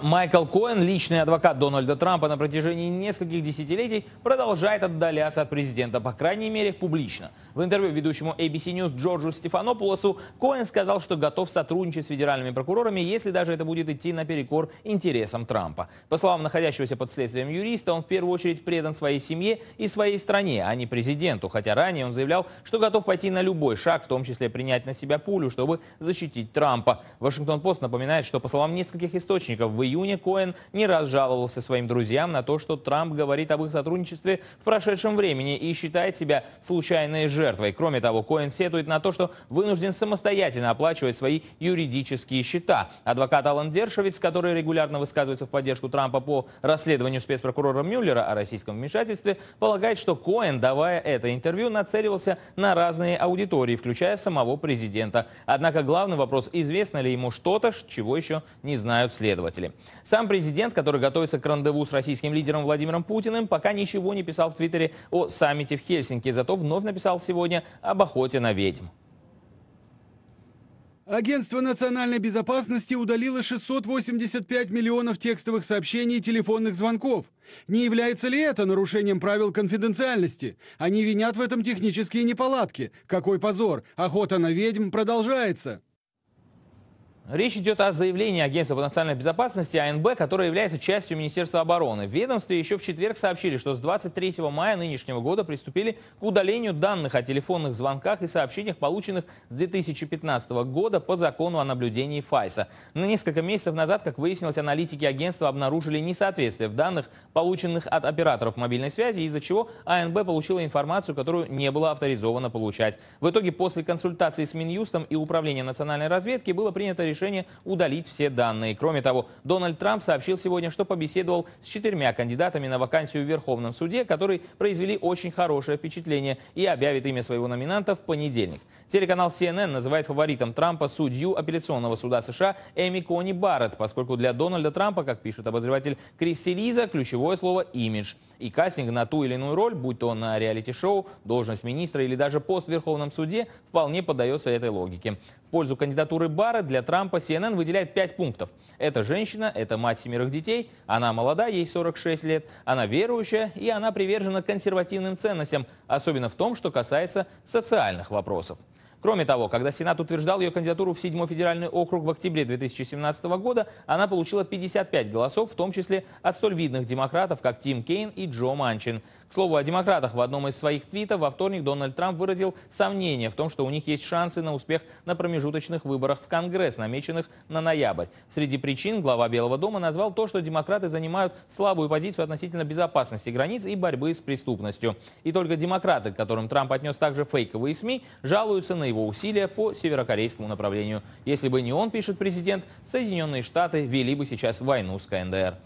Майкл Коэн, личный адвокат Дональда Трампа на протяжении нескольких десятилетий, продолжает отдаляться от президента, по крайней мере, публично. В интервью ведущему ABC News Джорджу Стефанопулосу Коэн сказал, что готов сотрудничать с федеральными прокурорами, если даже это будет идти наперекор интересам Трампа. По словам находящегося под следствием юриста, он в первую очередь предан своей семье и своей стране, а не президенту, хотя ранее он заявлял, что готов пойти на любой шаг, в том числе принять на себя пулю, чтобы защитить Трампа. Вашингтон-Пост напоминает, что, по словам нескольких источников, в июне Коэн не раз жаловался своим друзьям на то, что Трамп говорит об их сотрудничестве в прошедшем времени и считает себя случайной жертвой. Кроме того, Коэн сетует на то, что вынужден самостоятельно оплачивать свои юридические счета. Адвокат Алан Дершовиц, который регулярно высказывается в поддержку Трампа по расследованию спецпрокурора Мюллера о российском вмешательстве, полагает, что Коэн, давая это интервью, нацеливался на разные аудитории, включая самого президента. Однако главный вопрос, известно ли ему что-то, чего еще не знают следователи. Сам президент, который готовится к рандеву с российским лидером Владимиром Путиным, пока ничего не писал в Твиттере о саммите в Хельсинки, зато вновь написал сегодня об охоте на ведьм. Агентство национальной безопасности удалило 685 миллионов текстовых сообщений и телефонных звонков. Не является ли это нарушением правил конфиденциальности? Они винят в этом технические неполадки. Какой позор! Охота на ведьм продолжается. Речь идет о заявлении Агентства по национальной безопасности АНБ, которое является частью Министерства обороны. В ведомстве еще в четверг сообщили, что с 23 мая нынешнего года приступили к удалению данных о телефонных звонках и сообщениях, полученных с 2015 года по закону о наблюдении ФАЙСа. На несколько месяцев назад, как выяснилось, аналитики агентства обнаружили несоответствие в данных, полученных от операторов мобильной связи, из-за чего АНБ получила информацию, которую не было авторизовано получать. В итоге после консультации с Минюстом и Управлением национальной разведки было принято решение решение удалить все данные. Кроме того, Дональд Трамп сообщил сегодня, что побеседовал с четырьмя кандидатами на вакансию в Верховном суде, которые произвели очень хорошее впечатление и объявит имя своего номинанта в понедельник. Телеканал CNN называет фаворитом Трампа судью апелляционного суда США Эми Кони Барретт, поскольку для Дональда Трампа, как пишет обозреватель Крис Селиза, ключевое слово «имидж». И кастинг на ту или иную роль, будь то на реалити-шоу, должность министра или даже пост в Верховном суде, вполне поддается этой логике. В пользу кандидатуры Барретт для Трампа Тампа CNN выделяет пять пунктов. Это женщина, это мать семерых детей, она молода, ей 46 лет, она верующая и она привержена консервативным ценностям, особенно в том, что касается социальных вопросов. Кроме того, когда Сенат утверждал ее кандидатуру в 7 федеральный округ в октябре 2017 года, она получила 55 голосов, в том числе от столь видных демократов, как Тим Кейн и Джо Манчин. К слову о демократах, в одном из своих твитов во вторник Дональд Трамп выразил сомнение в том, что у них есть шансы на успех на промежуточных выборах в Конгресс, намеченных на ноябрь. Среди причин глава Белого дома назвал то, что демократы занимают слабую позицию относительно безопасности границ и борьбы с преступностью. И только демократы, к которым Трамп отнес также фейковые СМИ, жалуются на его усилия по северокорейскому направлению. Если бы не он, пишет президент, Соединенные Штаты вели бы сейчас войну с КНДР.